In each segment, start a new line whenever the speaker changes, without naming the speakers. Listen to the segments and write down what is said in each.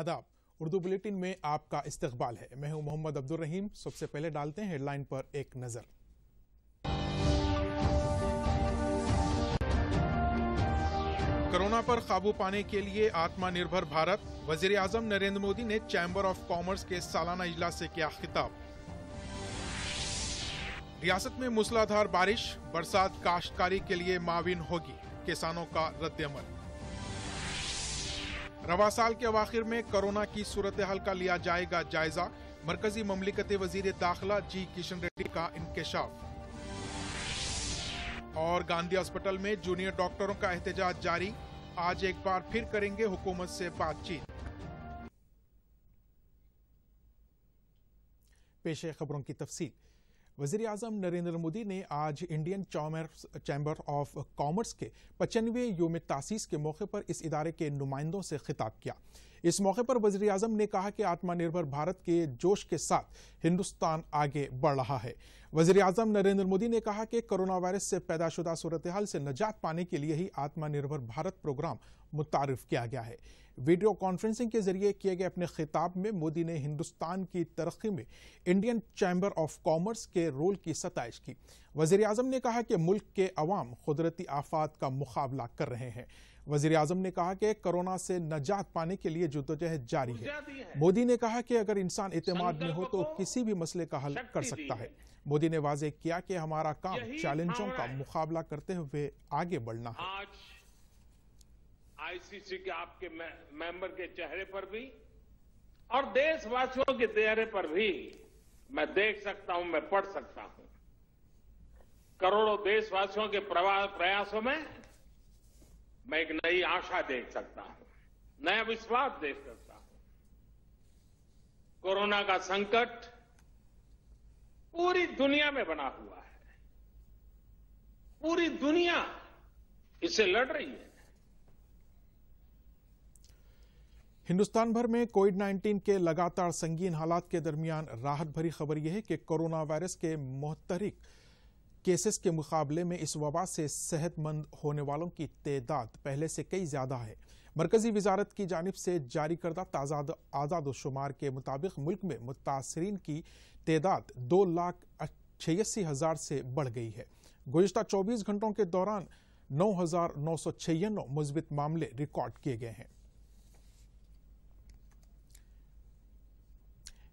आदाब उर्दू बुलेटिन में आपका इस्तकबाल है मैं हूं मोहम्मद अब्दुल रहीम सबसे पहले डालते हैं हेडलाइन पर एक नज़र कोरोना पर काबू पाने के लिए आत्मनिर्भर भारत वजीर आजम नरेंद्र मोदी ने चैम्बर ऑफ कॉमर्स के सालाना इजलास से किया खिताब रियासत में मूसलाधार बारिश बरसात काश्तकारी के लिए माविन होगी किसानों का रद्द अमल रवा साल के अवाखिर में कोरोना की सूरत हाल का लिया जाएगा जायजा मरकजी ममलिकत वजीर दाखिला जी किशन रेड्डी का इंकशाफ और गांधी हॉस्पिटल में जूनियर डॉक्टरों का एहतजाज जारी आज एक बार फिर करेंगे हुकूमत से बातचीत पेशे खबरों की तफसील वजीर अजम नरेंद्र मोदी ने आज इंडियन चैम्बर ऑफ कॉमर्स के पचनवे योम तासीस के मौके पर इस इदारे के नुमाइंदों से खिताब किया इस मौके पर वजीर अजम ने कहा कि आत्मनिर्भर भारत के जोश के साथ हिंदुस्तान आगे बढ़ रहा है वजीर अजम नरेंद्र मोदी ने कहा कि कोरोना वायरस से पैदाशुदा सूरत हाल से नजात पाने के लिए ही आत्मनिर्भर भारत प्रोग्राम मुतारफ किया गया है वीडियो कॉन्फ्रेंसिंग के जरिए किए गए अपने खिताब में मोदी ने हिंदुस्तान की तरक्की में इंडियन चैम्बर ऑफ कॉमर्स के रोल की सतश की वजीर अजम ने कहा कि मुल्क के अवाम कुदरती आफात का मुकाबला कर रहे हैं वजीर अजम ने कहा कि कोरोना से नजात पाने के लिए जुदोजहद जारी है मोदी ने कहा कि अगर इंसान इतमाद में हो तो किसी भी मसले का हल कर सकता है मोदी ने वाजे किया कि हमारा काम चैलेंजों का मुकाबला करते हुए आगे बढ़ना है आईसीसी के आपके मेंबर के चेहरे पर भी और देशवासियों के चेहरे पर भी मैं देख सकता हूं मैं पढ़ सकता हूं करोड़ों देशवासियों के प्रयासों में मैं एक नई आशा देख सकता हूं नया विश्वास देख सकता हूं कोरोना का संकट पूरी दुनिया में बना हुआ है पूरी दुनिया इससे लड़ रही है हिंदुस्तान भर में कोविड 19 के लगातार संगीन हालात के दरमियान राहत भरी खबर यह है कि कोरोना वायरस के मोहतरिक केसेस के मुकाबले में इस वबा से सेहतमंद होने वालों की तदाद पहले से कई ज़्यादा है मरकजी वजारत की जानब से जारी करदा ताज़ा आज़ाद शुमार के मुताबिक मुल्क में मुतासरीन की तदाद दो लाख छियासी हज़ार से बढ़ गई है गुजशत चौबीस घंटों के दौरान नौ हज़ार नौ सौ छियानवे मुस्बित मामले रिकॉर्ड किए गए हैं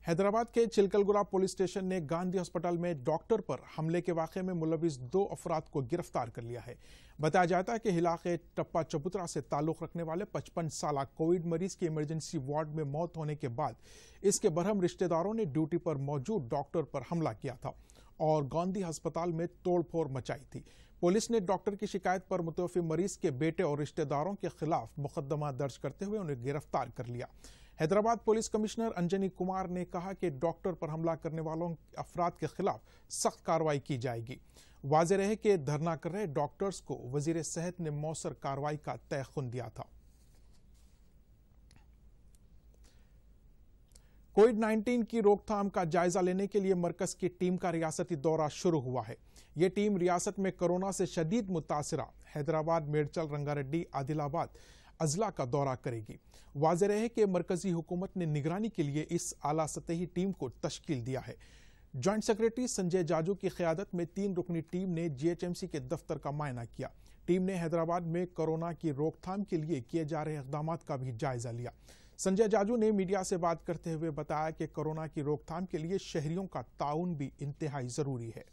हैदराबाद के चिलकलगुरा पुलिस स्टेशन ने गांधी अस्पताल में डॉक्टर पर हमले के वाक़े में मुलविस दो अफराद को गिरफ्तार कर लिया है बताया जाता है कि इलाके टप्पा चबुतरा से ताल्लुक़ रखने वाले पचपन साल कोविड मरीज की इमरजेंसी वार्ड में मौत होने के बाद इसके बरहम रिश्तेदारों ने ड्यूटी पर मौजूद डॉक्टर पर हमला किया था और गांधी अस्पताल में तोड़फोड़ मचाई थी पुलिस ने डॉक्टर की शिकायत पर मुतफी मरीज के बेटे और रिश्तेदारों के खिलाफ मुकदमा दर्ज करते हुए उन्हें गिरफ्तार कर लिया हैदराबाद पुलिस कमिश्नर अंजनी कुमार ने कहा कि डॉक्टर पर हमला करने वालों अफराद के खिलाफ सख्त कार्रवाई की जाएगी वाज रहे कि धरना कर रहे डॉक्टर्स को वजीर सेहत ने मौसर कार्रवाई का तय खुन दिया था कोविड 19 की रोकथाम का जायजा लेने के लिए मरकज की टीम का रियासती दौरा शुरू हुआ है ये टीम रियासत में कोरोना से शदीद मुतासरा हैदराबाद मेडचल रंगारेड्डी आदिलाबाद अजला का दौरा करेगी वाज रहे कि मरकजी हुकूमत ने निगरानी के लिए इस आला सतही टीम को तश्कील दिया है जॉइंट सेक्रेटरी संजय जाजू की क्यादत में तीन रुकनी टीम ने जीएचएमसी के दफ्तर का मायना किया टीम ने हैदराबाद में कोरोना की रोकथाम के लिए किए जा रहे इकदाम का भी जायजा लिया संजय जाजू ने मीडिया से बात करते हुए बताया कि कोरोना की रोकथाम के लिए शहरियों का ताउन भी इंतहाई ज़रूरी है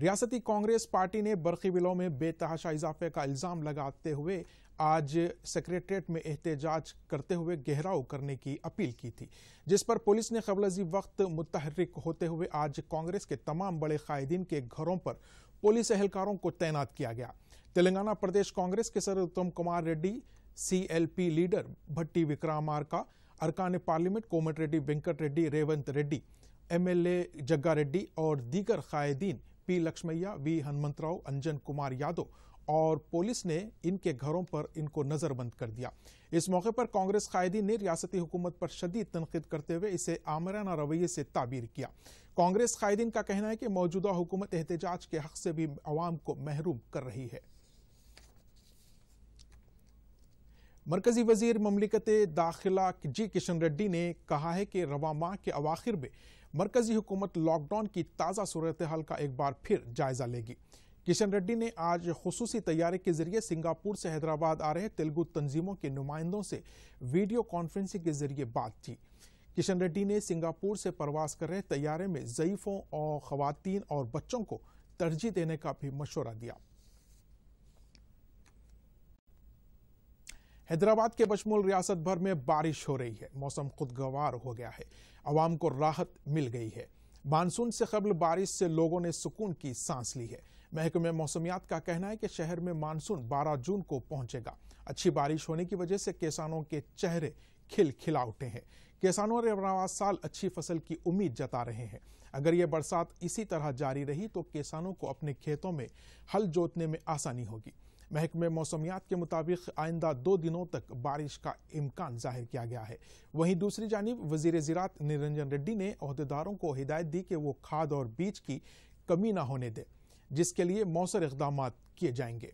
रियासती कांग्रेस पार्टी ने बरकी बिलों में बेतहाशा इजाफे का इल्ज़ाम लगाते हुए आज सेक्रेटरीट में एहतजाज करते हुए गहराव करने की अपील की थी जिस पर पुलिस ने कबलजी वक्त मुतहरक होते हुए आज कांग्रेस के तमाम बड़े कायदीन के घरों पर पुलिस एहलकारों को तैनात किया गया तेलंगाना प्रदेश कांग्रेस के सर उत्तम कुमार रेड्डी सीएलपी लीडर भट्टी विक्रमार्का अरकान पार्लियामेंट कोमट रेड्डी वेंकट रेड्डी रेवंत रेड्डी एमएलए जग्गा रेड्डी और दीगर कायदीन पी लक्ष्मैया वी हनुमंतराव अंजन कुमार यादव और पुलिस ने इनके घरों पर इनको नज़रबंद कर दिया इस मौके पर कांग्रेस कायदी ने रियासती हुकूमत पर शदीद तनकीद करते हुए इसे आमराना रवैये से ताबीर किया कांग्रेस कायदीन का कहना है कि मौजूदा हुकूमत एहतजाज के हक से भी अवाम को महरूम कर रही है मरकजी वजीर ममलिकत दाखिला जी किशन रेड्डी ने कहा है कि रवा माह के अवाखिर में मरकजी हुकूमत लॉकडाउन की ताज़ा सूरत हाल का एक बार फिर जायजा लेगी किशन रेड्डी ने आज खसूसी तैयारे के जरिए सिंगापुर से हैदराबाद आ रहे तेलुगु तंजीमों के नुमाइंदों से वीडियो कॉन्फ्रेंसिंग के जरिए बात की किशन रेड्डी ने सिंगापुर से प्रवास कर रहे तैयारे में ज़यीफ़ों और ख़वातीन और बच्चों को तरजीह देने का भी मशवरा दिया हैदराबाद के बशमूल रियासत भर में बारिश हो रही है मौसम खुदगवार हो गया है आवाम को राहत मिल गई है मानसून से कबल बारिश से लोगों ने सुकून की सांस ली है महकमे मौसमियात का कहना है कि शहर में मानसून 12 जून को पहुंचेगा अच्छी बारिश होने की वजह से किसानों के चेहरे खिल खिला उठे हैं किसानों नवा साल अच्छी फसल की उम्मीद जता रहे हैं अगर ये बरसात इसी तरह जारी रही तो किसानों को अपने खेतों में हल जोतने में आसानी होगी महकमे मौसमियात के मुताबिक आइंदा दो दिनों तक बारिश का इम्कान जाहिर किया गया है वहीं दूसरी जानब वजीर ज़रात निरंजन रेड्डी ने अहदेदारों को हिदायत दी कि वो खाद और बीज की कमी ना होने दें जिसके लिए मौसर इकदाम किए जाएंगे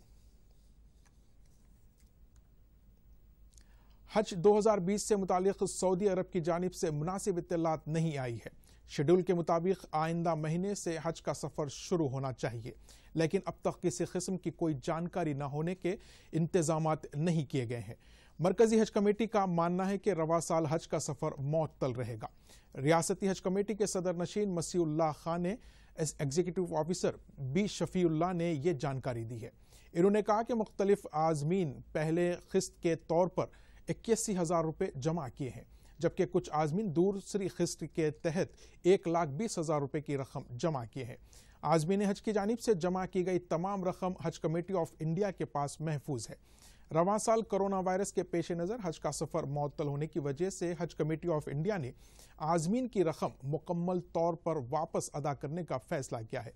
हज 2020 से मुतालिक सऊदी अरब की जानब से मुनासिब इतलात नहीं आई है शेड्यूल के मुताबिक आइंदा महीने से हज का सफ़र शुरू होना चाहिए लेकिन अब तक किसी किस्म की कोई जानकारी न होने के इंतजाम नहीं किए गए हैं मरकजी हज कमेटी का मानना है कि रवा साल हज का सफर मअतल रहेगा रियासती हज कमेटी के सदर नशीन मसीउल्ला खान ने एग्जीक्यूटिव ऑफिसर बी शफीउल्ला ने यह जानकारी दी है इन्होंने कहा कि मुख्तलिफ आजमीन पहले किस्त के तौर पर इक्यासी हज़ार रुपये जमा किए हैं जबकि कुछ आजमीन दूसरी किस्त के तहत एक लाख बीस हज़ार रुपये की रकम जमा किए हैं आजमीन हज की जानब से जमा की गई तमाम रकम हज कमेटी ऑफ इंडिया के पास महफूज है रवा साल कोरोना वायरस के पेश नज़र हज का सफ़र मअतल होने की वजह से हज कमेटी ऑफ इंडिया ने आजमीन की रकम मुकम्मल तौर पर वापस अदा करने का फैसला किया है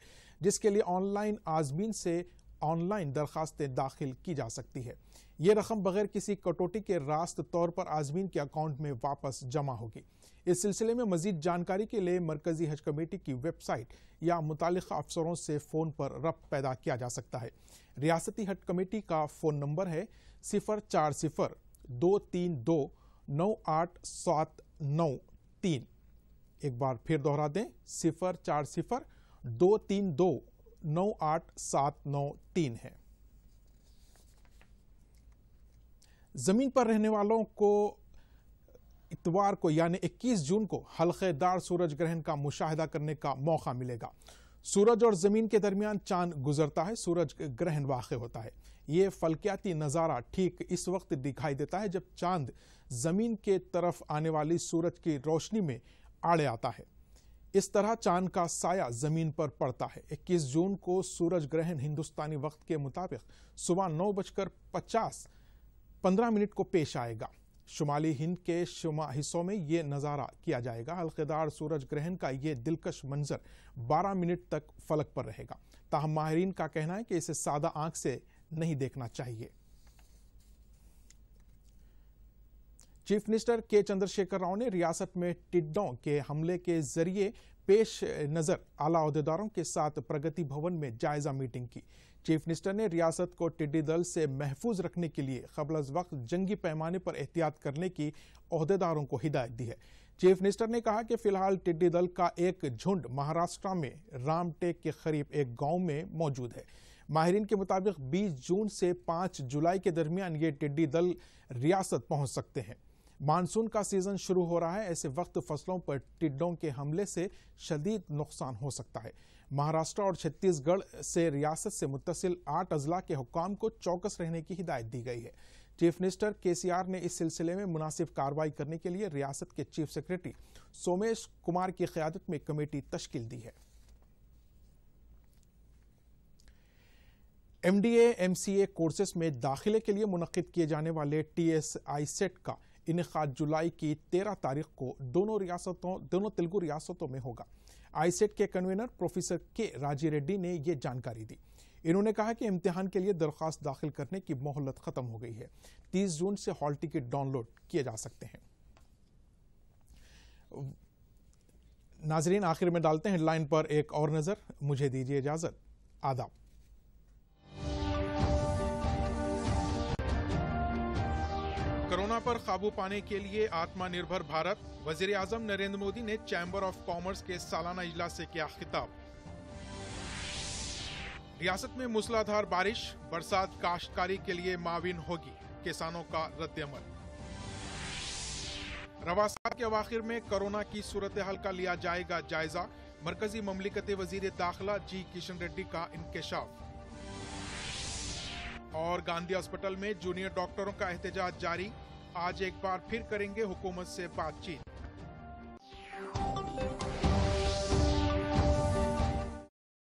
जिसके लिए ऑनलाइन आजमीन से ऑनलाइन दरखास्तें दाखिल की जा सकती है ये रकम बगैर किसी कटौती के रास्त तौर पर आजमीन के अकाउंट में वापस जमा होगी इस सिलसिले में मजीद जानकारी के लिए मरकजी हज कमेटी की वेबसाइट या मुतल अफसरों से फ़ोन पर रब पैदा किया जा सकता है रियासती हज कमेटी का फ़ोन नंबर है सिफर चार सिफर दो तीन दो नौ आठ सात नौ तीन एक बार फिर दोहरा दें सिफर चार सिफर दो तीन दो नौ आठ सात नौ तीन है ज़मीन पर रहने वालों को इतवार को यानी 21 जून को हल्केदार सूरज ग्रहण का मुशाहिदा करने का मौका मिलेगा सूरज और ज़मीन के दरमियान चांद गुजरता है सूरज ग्रहण वाक़ होता है ये फलकियाती नज़ारा ठीक इस वक्त दिखाई देता है जब चांद ज़मीन के तरफ आने वाली सूरज की रोशनी में आड़े आता है इस तरह चांद का साया जमीन पर पड़ता है 21 जून को सूरज ग्रहण हिंदुस्तानी वक्त के मुताबिक सुबह नौ बजकर पचास पंद्रह मिनट को पेश आएगा शुमाली हिंद के शुमा हिस्सों में ये नज़ारा किया जाएगा हल्केदार सूरज ग्रहण का ये दिलकश मंजर 12 मिनट तक फलक पर रहेगा ताहम माहरीन का कहना है कि इसे सादा आंख से नहीं देखना चाहिए चीफ मिनिस्टर के चंद्रशेखर राव ने रियासत में टिड्डों के हमले के जरिए पेश नजर आला अहदेदारों के साथ प्रगति भवन में जायजा मीटिंग की चीफ मिनिस्टर ने रियासत को टिड्डी दल से महफूज रखने के लिए कबल वक्त जंगी पैमाने पर एहतियात करने की अहदेदारों को हिदायत दी है चीफ मिनिस्टर ने कहा कि फिलहाल टिड्डी दल का एक झुंड महाराष्ट्र में रामटेक के करीब एक गांव में मौजूद है माहरीन के मुताबिक 20 जून से 5 जुलाई के दरमियान ये टिड्डी दल रियासत पहुंच सकते हैं मानसून का सीजन शुरू हो रहा है ऐसे वक्त फसलों पर टिड्डों के हमले से शदीद नुकसान हो सकता है महाराष्ट्र और छत्तीसगढ़ से रियासत से मुतसिल आठ अजला के हुकाम को चौकस रहने की हिदायत दी गई है चीफ मिनिस्टर के ने इस सिलसिले में मुनासिब कार्रवाई करने के लिए रियासत के चीफ सेक्रेटरी सोमेश कुमार की क्यादत में कमेटी तश्कील दी है एमडीए एमसीए कोर्सेज में दाखिले के लिए मुनद किए जाने वाले टीएसआई सेट का इनका जुलाई की तेरह तारीख को दोनों रियासतों दोनों तेलुगु रियासतों में होगा आईसेट के कन्वीनर प्रोफेसर के राजी रेड्डी ने यह जानकारी दी इन्होंने कहा कि इम्तिहान के लिए दरख्वास्त दाखिल करने की मोहलत खत्म हो गई है तीस जून से हॉल टिकट डाउनलोड किए जा सकते हैं नाजरीन आखिर में डालते हैं हेडलाइन पर एक और नज़र मुझे दीजिए इजाज़त आदाब कोरोना पर काबू पाने के लिए आत्मनिर्भर भारत वजीर आजम नरेंद्र मोदी ने चैम्बर ऑफ कॉमर्स के सालाना इजलास से किया खिताब रियासत में मूसलाधार बारिश बरसात काश्तकारी के लिए माविन होगी किसानों का रद्दमल रवासात के आखिर में कोरोना की सूरत हाल का लिया जाएगा जायजा मरकजी ममलिकत वजीर दाखिला जी किशन रेड्डी का इंकशाफ और गांधी हॉस्पिटल में जूनियर डॉक्टरों का एहतजाज जारी आज एक बार फिर करेंगे हुकूमत से बातचीत